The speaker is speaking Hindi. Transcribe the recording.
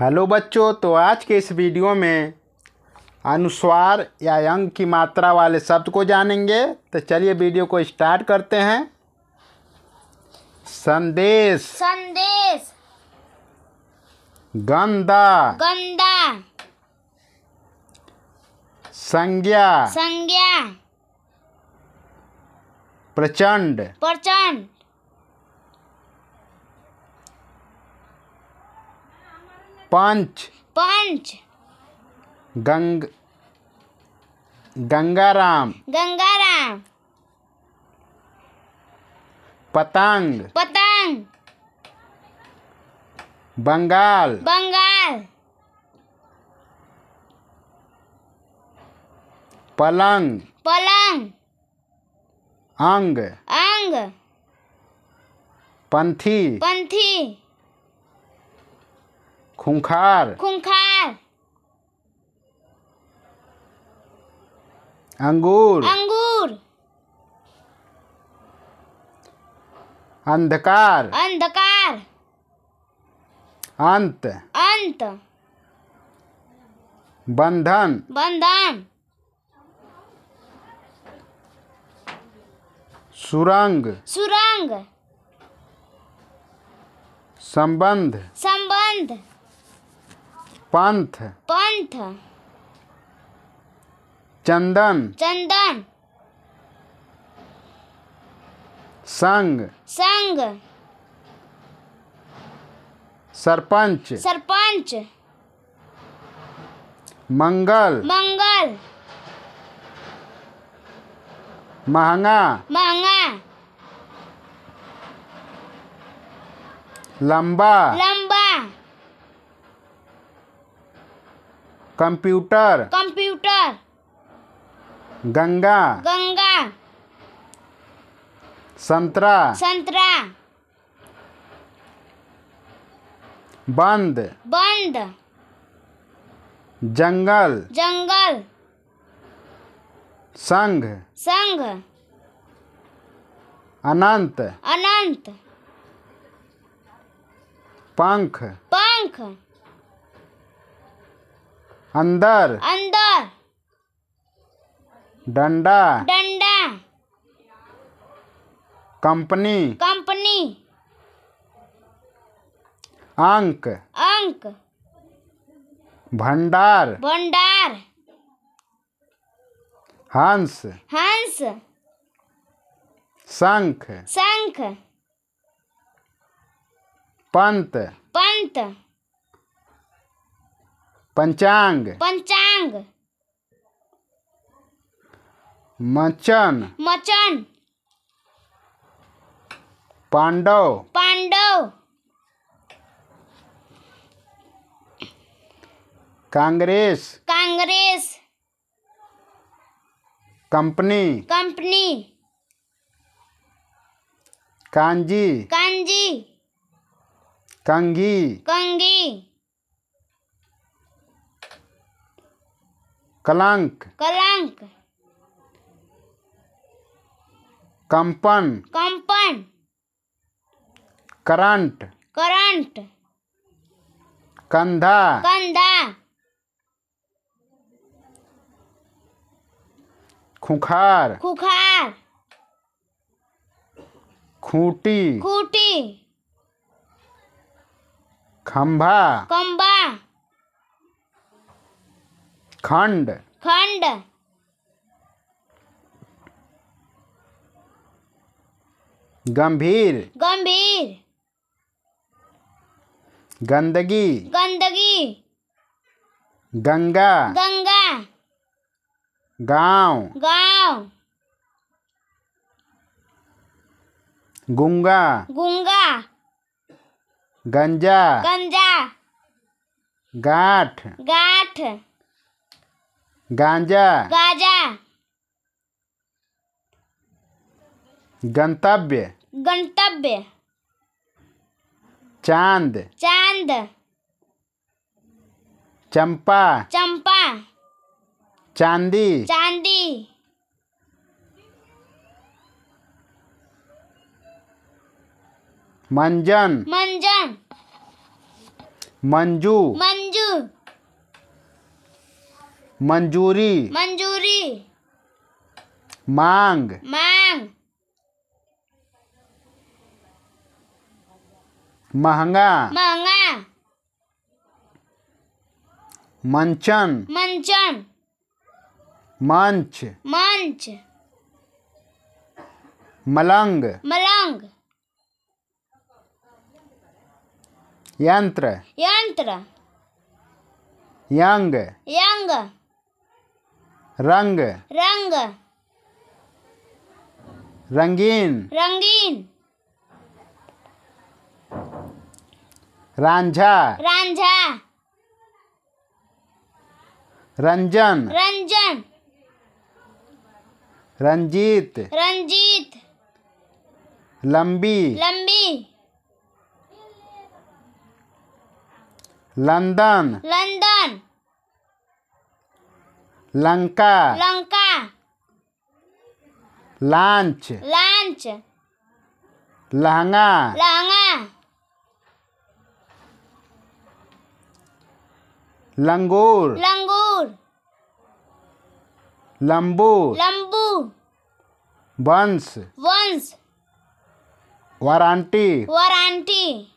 हेलो बच्चों तो आज के इस वीडियो में अनुस्वार या अंग की मात्रा वाले शब्द को जानेंगे तो चलिए वीडियो को स्टार्ट करते हैं संदेश संदेश गंदा गंदा संज्ञा संज्ञा प्रचंड प्रचंड पंच पंच गंग गंगाराम गंगाराम पतंग पतंग बंगाल बंगाल पलंग पलंग अंग अंग पंथी पंथी खुंखार खुंखार अंगूर अंगूर अंधकार अंधकार अंत अंत बंधन बंधन सुरंग सुरंग संबंध संबंध पंथ पंथ चंदन चंदन संग संग सरपंच सरपंच मंगल मंगल महंगा महंगा लंबा लंबा कंप्यूटर कंप्यूटर गंगा गंगा संतरा संतरा बंद बंद जंगल जंगल संघ संघ अनंत अनंत पंख पंख अंदर अंदर डंडा डंडा कंपनी कंपनी अंक अंक भंडार भंडार हंस हंस शंख शंख पंत पंत पंचांग पंचांग मचन मचन पांडव पांडव कांग्रेस कांग्रेस कंपनी कंपनी कांजी कांजी कंगी कंगी कलंक कलंक कंपन कंपन करंट करंट कंधा कंधा खुखार खुखार खूटी खूटी खंभा खंभा खंड खंड गंभीर गंभीर गंदगी गंदगी गंगा गंगा गांव गांव गुंगा गुंगा गंजा गंजा गाठ गाठ गांजा गाजा गंतव्य गंतव्य चांद चांद चंपा चंपा चांदी चांदी मंजन मंजन मंजू मंजू मंजूरी मंजूरी मांग मांग महंगा महंगा मंचन मंचन मंच मंच मलंग मलंग यंत्र यंत्र यंग यंग रंग रंग रंगीन रंगीन रांझा रांझा रंजन रंजन रंजीत रंजीत लंबी लंबी London London Lanka Lanka launch launch lehenga lehenga लंगूर लंगूर लंबू लंबू वंश वंश वारंटी वारंटी